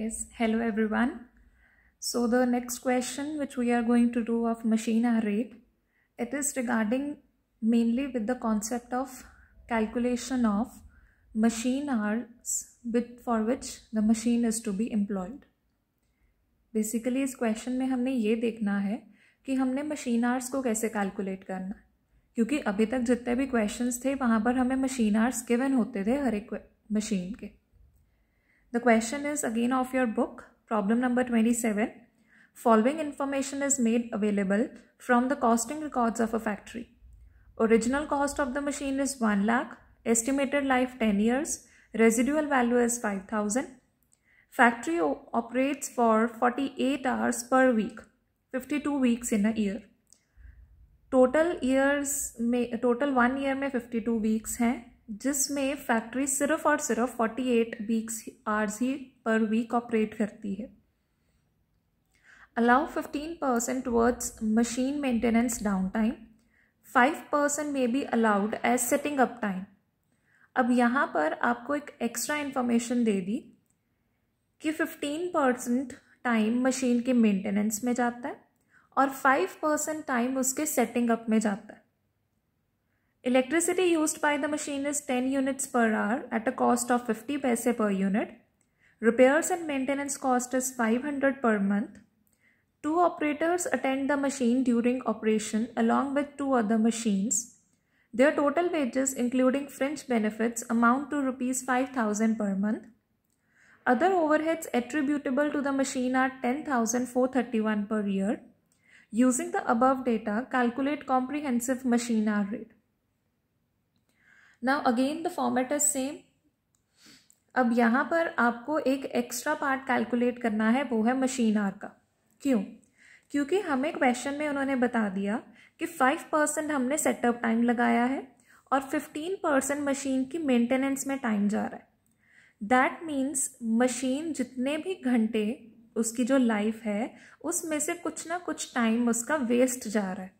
Yes, hello everyone. So the next question which we are going to do of machine array it is regarding mainly with the concept of calculation of machine hours with for which the machine is to be employed. basically is question mein humne ye dekhna hai ki humne machine hours ko kaise calculate karna है क्योंकि अभी तक जितने भी questions थे वहाँ पर हमें मशीन आर्स गिवन होते थे हर एक मशीन के The question is again of your book, problem number 27. Following information is made available from the costing records of a factory. Original cost of the machine is 1 lakh, estimated life 10 years, residual value is 5000. Factory operates for 48 hours per week, 52 weeks in a year. Total years, total one year, may 52 weeks. जिसमें factory सिर्फ और सिर्फ 48 weeks hours ही पर week operate करती है allow 15% maintenance down time five 5% may be allowed as setting up time अब यहाँ पर आपको एक एक्स्ट्रा इन्फॉर्मेशन दे दी कि 15 परसेंट टाइम मशीन के मेंटेनेंस में जाता है और 5 परसेंट टाइम उसके सेटिंग अप में जाता है Electricity used by the machine is 10 units per hour at a cost of 50 paise per unit. Repairs and maintenance cost is 500 per month. Two operators attend the machine during operation along with two other machines. Their total wages including fringe benefits amount to rupees 5000 per month. Other overheads attributable to the machine are 10431 per year. Using the above data, calculate comprehensive machine hour rate. Now again the format is same अब यहाँ पर आपको एक extra part calculate करना है वो है machine are का क्यों क्योंकि हमें क्वेश्चन में उन्होंने बता दिया कि फाइव परसेंट हमने सेटअप टाइम लगाया है और फिफ्टीन परसेंट मशीन की मेंटेनेंस में टाइम जा रहा है दैट मीन्स मशीन जितने भी घंटे उसकी जो लाइफ है उसमें से कुछ ना कुछ टाइम उसका वेस्ट जा रहा है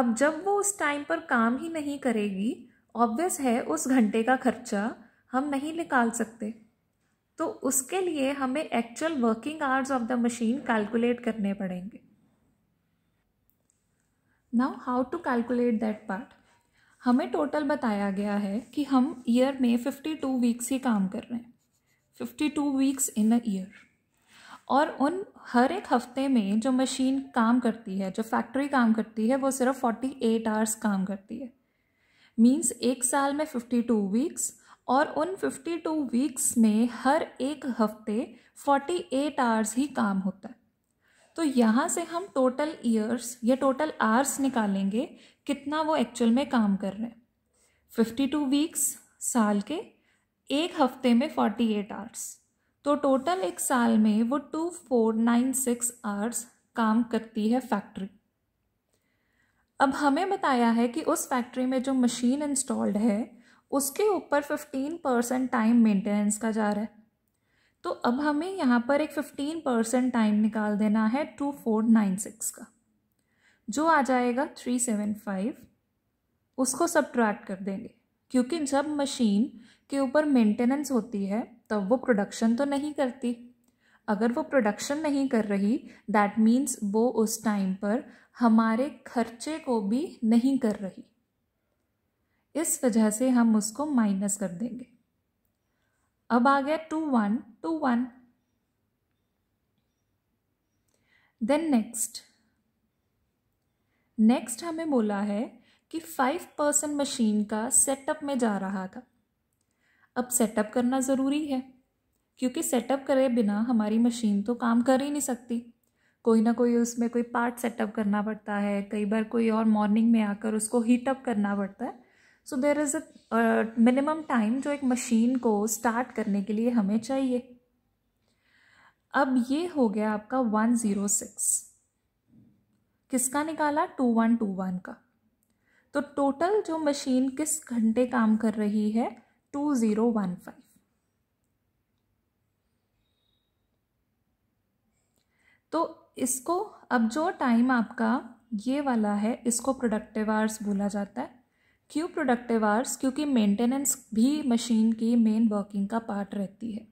अब जब वो उस टाइम पर काम ही नहीं करेगी ऑब्वियस है उस घंटे का खर्चा हम नहीं निकाल सकते तो उसके लिए हमें actual working hours of the machine calculate करने पड़ेंगे now how to calculate that part हमें टोटल बताया गया है कि हम ईयर में फिफ्टी टू वीक्स ही काम कर रहे हैं fifty two weeks in a year और उन हर एक हफ्ते में जो मशीन काम करती है जो फैक्ट्री काम करती है वो सिर्फ फोर्टी एट आवर्स काम करती है मीन्स एक साल में फिफ्टी टू वीक्स और उन फिफ्टी टू वीक्स में हर एक हफ्ते फोर्टी एट आवर्स ही काम होता है तो यहाँ से हम टोटल ईयर्स या टोटल आवर्स निकालेंगे कितना वो एक्चुअल में काम कर रहे हैं फिफ्टी टू वीक्स साल के एक हफ्ते में फोर्टी एट आवर्स तो टोटल एक साल में वो two four nine six hours काम करती है फैक्ट्री अब हमें बताया है कि उस फैक्ट्री में जो मशीन इंस्टॉल्ड है उसके ऊपर फिफ्टीन परसेंट टाइम मेंटेनेंस का जा रहा है तो अब हमें यहाँ पर एक फिफ्टीन परसेंट टाइम निकाल देना है टू फोर नाइन सिक्स का जो आ जाएगा थ्री सेवन फाइव उसको सब कर देंगे क्योंकि जब मशीन के ऊपर मेंटेनेंस होती है तब वो प्रोडक्शन तो नहीं करती अगर वो प्रोडक्शन नहीं कर रही दैट मीन्स वो उस टाइम पर हमारे खर्चे को भी नहीं कर रही इस वजह से हम उसको माइनस कर देंगे अब आ गया two one two one then next next हमें बोला है कि फाइव परसेंट मशीन का सेटअप में जा रहा था अब सेटअप करना ज़रूरी है क्योंकि सेटअप करे बिना हमारी मशीन तो काम कर ही नहीं सकती कोई ना कोई उसमें कोई पार्ट सेटअप करना पड़ता है कई बार कोई और मॉर्निंग में आकर उसको हीटअप करना पड़ता है so there is a minimum time जो एक मशीन को स्टार्ट करने के लिए हमें चाहिए अब ये हो गया आपका वन ज़ीरो सिक्स किसका निकाला टू वन टू वन का तो टोटल जो मशीन किस घंटे काम कर रही है टू ज़ीरो वन फाइव तो इसको अब जो टाइम आपका ये वाला है इसको प्रोडक्टिव आवर्स बोला जाता है क्यों प्रोडक्टिव आवर्स क्योंकि मेंटेनेंस भी मशीन की मेन वर्किंग का पार्ट रहती है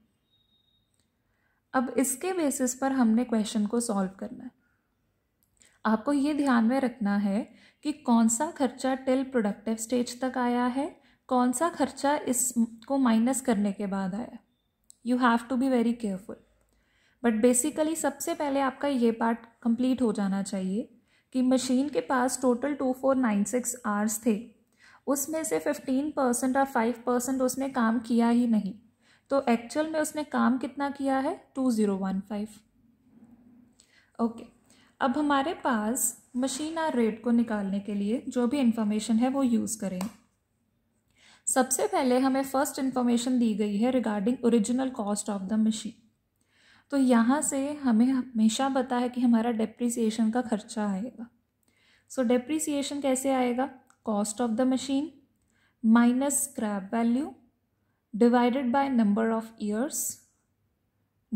अब इसके बेसिस पर हमने क्वेश्चन को सॉल्व करना है आपको ये ध्यान में रखना है कि कौन सा खर्चा टिल प्रोडक्टिव स्टेज तक आया है कौन सा खर्चा इसको माइनस करने के बाद आया you have to be very careful but basically सबसे पहले आपका ये पार्ट कंप्लीट हो जाना चाहिए कि मशीन के पास total two four nine six hours थे उसमें से फिफ्टीन परसेंट और फाइव परसेंट उसने काम किया ही नहीं तो एक्चुअल में उसने काम कितना किया है two zero one five okay अब हमारे पास मशीन आर रेट को निकालने के लिए जो भी इन्फॉर्मेशन है वो यूज़ करें सबसे पहले हमें फर्स्ट इन्फॉर्मेशन दी गई है regarding original cost of the machine तो यहाँ से हमें हमेशा पता है कि हमारा डेप्रिसिएशन का खर्चा आएगा सो so, डेप्रिसिएशन कैसे आएगा cost of the machine minus scrap value divided by number of years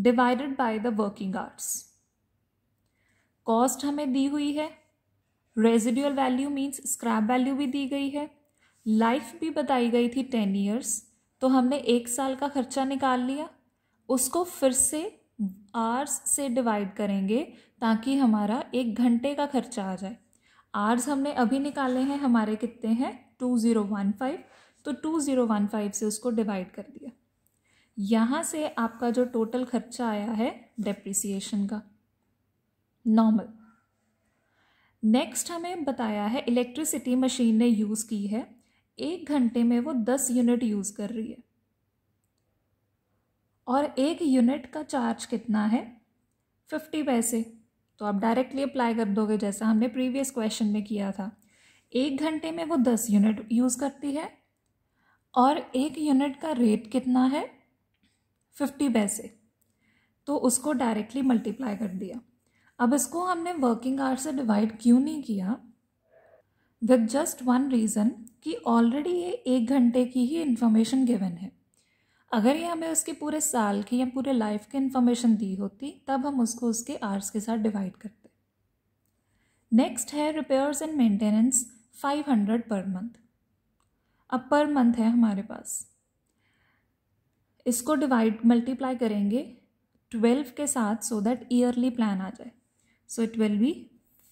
divided by the working hours cost हमें दी हुई है residual value means scrap value भी दी गई है लाइफ भी बताई गई थी टेन ईयर्स तो हमने एक साल का खर्चा निकाल लिया उसको फिर से आर्स से डिवाइड करेंगे ताकि हमारा एक घंटे का खर्चा आ जाए आर्स हमने अभी निकाले हैं हमारे कितने हैं टू ज़ीरो वन फाइव तो टू ज़ीरो वन फाइव से उसको डिवाइड कर दिया यहाँ से आपका जो टोटल खर्चा आया है डेप्रिसिएशन का नॉर्मल नेक्स्ट हमें बताया है इलेक्ट्रिसिटी मशीन ने यूज़ की है एक घंटे में वो दस यूनिट यूज़ कर रही है और एक यूनिट का चार्ज कितना है फिफ्टी पैसे तो आप डायरेक्टली अप्लाई कर दोगे जैसा हमने प्रीवियस क्वेश्चन में किया था एक घंटे में वो दस यूनिट यूज़ करती है और एक यूनिट का रेट कितना है फिफ्टी पैसे तो उसको डायरेक्टली मल्टीप्लाई कर दिया अब इसको हमने वर्किंग आवर से डिवाइड क्यों नहीं किया विद जस्ट वन रीज़न कि ऑलरेडी ये एक घंटे की ही इन्फॉर्मेशन गिवन है अगर ये हमें उसके पूरे साल की या पूरे लाइफ की इन्फॉर्मेशन दी होती तब हम उसको उसके आर्स के साथ डिवाइड करते नेक्स्ट है repairs and maintenance five hundred per month अब पर मंथ है हमारे पास इसको डिवाइड मल्टीप्लाई करेंगे ट्वेल्व के साथ सो दैट ईयरली प्लान आ जाए so it will be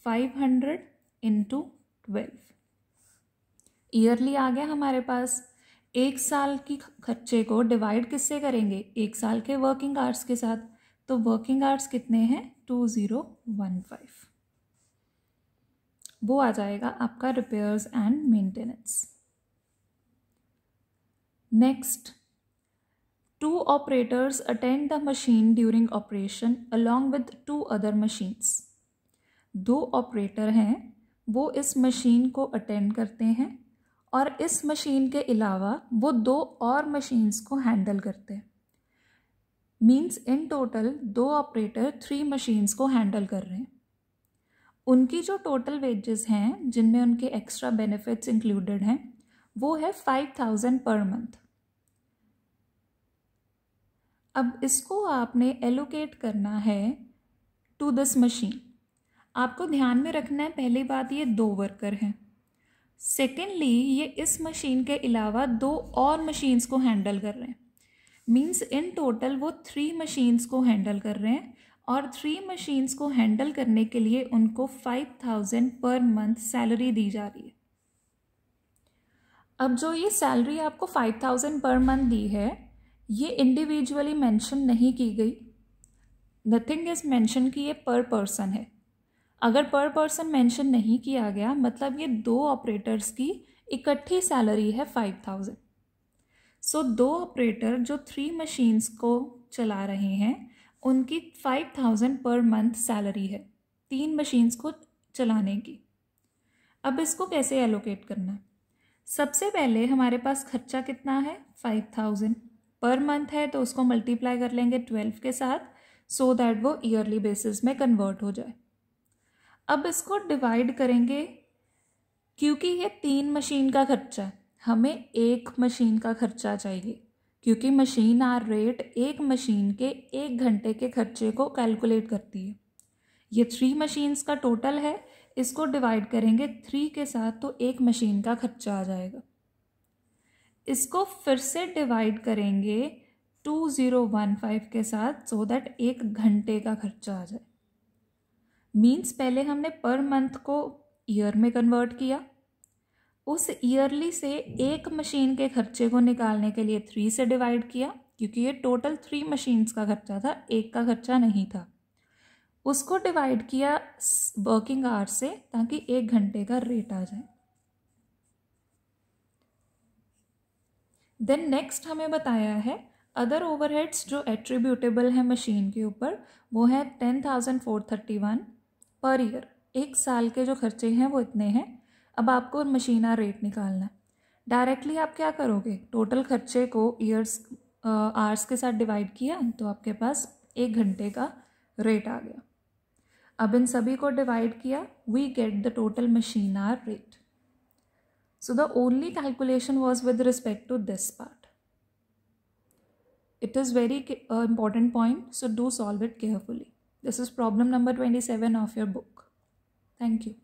five hundred into twelve yearly आ गया हमारे पास एक साल की खर्चे को डिवाइड किससे करेंगे एक साल के वर्किंग आर्ट्स के साथ तो वर्किंग आर्ट्स कितने हैं टू ज़ीरो वन फाइव वो आ जाएगा आपका repairs and maintenance next two operators attend the machine during operation along with two other machines दो ऑपरेटर हैं वो इस मशीन को अटेंड करते हैं और इस मशीन के अलावा वो दो और मशीन्स को हैंडल करते हैं मीन्स इन टोटल दो ऑपरेटर थ्री मशीन्स को हैंडल कर रहे हैं उनकी जो टोटल वेजेस हैं जिनमें उनके एक्स्ट्रा बेनिफिट्स इंक्लूडेड हैं वो है फाइव थाउजेंड पर मंथ अब इसको आपने एलोकेट करना है टू दिस मशीन आपको ध्यान में रखना है पहली बात ये दो वर्कर हैं सेकेंडली ये इस मशीन के अलावा दो और मशीन्स को हैंडल कर रहे हैं मीन्स इन टोटल वो थ्री मशीन्स को हैंडल कर रहे हैं और थ्री मशीन्स को हैंडल करने के लिए उनको five thousand per month salary दी जा रही है अब जो ये सैलरी आपको फाइव थाउजेंड पर मंथ दी है ये इंडिविजुअली मेंशन नहीं की गई नथिंग इज़ मेंशन कि ये पर पर्सन है अगर पर पर्सन मेंशन नहीं किया गया मतलब ये दो ऑपरेटर्स की इकट्ठी सैलरी है फाइव थाउजेंड सो दो ऑपरेटर जो थ्री मशीन्स को चला रहे हैं उनकी five thousand per month salary है तीन मशीन्स को चलाने की अब इसको कैसे एलोकेट करना है सबसे पहले हमारे पास खर्चा कितना है फाइव थाउजेंड पर मंथ है तो उसको मल्टीप्लाई कर लेंगे ट्वेल्व के साथ सो so दैट वो ईयरली बेसिस में कन्वर्ट हो जाए अब इसको डिवाइड करेंगे क्योंकि ये तीन मशीन का खर्चा है हमें एक मशीन का खर्चा चाहिए क्योंकि मशीन आर रेट एक मशीन के एक घंटे के खर्चे को कैलकुलेट करती है ये थ्री मशीन्स का टोटल है इसको डिवाइड करेंगे थ्री के साथ तो एक मशीन का खर्चा आ जाएगा इसको फिर से डिवाइड करेंगे टू ज़ीरो वन फाइव के साथ सो so दैट एक घंटे का खर्चा आ जाए मीन्स पहले हमने पर मंथ को ईयर में कन्वर्ट किया उस ईयरली से एक मशीन के खर्चे को निकालने के लिए थ्री से डिवाइड किया क्योंकि ये टोटल थ्री मशीन्स का खर्चा था एक का खर्चा नहीं था उसको डिवाइड किया वर्किंग आवर से ताकि एक घंटे का रेट आ जाए देन नेक्स्ट हमें बताया है अदर ओवरहेड्स जो एट्रीब्यूटेबल है मशीन के ऊपर वो है ten thousand four thirty one per year एक साल के जो खर्चे हैं वो इतने हैं अब आपको मशीना रेट निकालना है डायरेक्टली आप क्या करोगे टोटल खर्चे को ईयर्स आर्स के साथ डिवाइड किया तो आपके पास एक घंटे का रेट आ गया अब इन सभी को डिवाइड किया we get the total machine hour rate so the only calculation was with respect to this part it is very important point so do solve it carefully This is problem number 27 of your book. Thank you.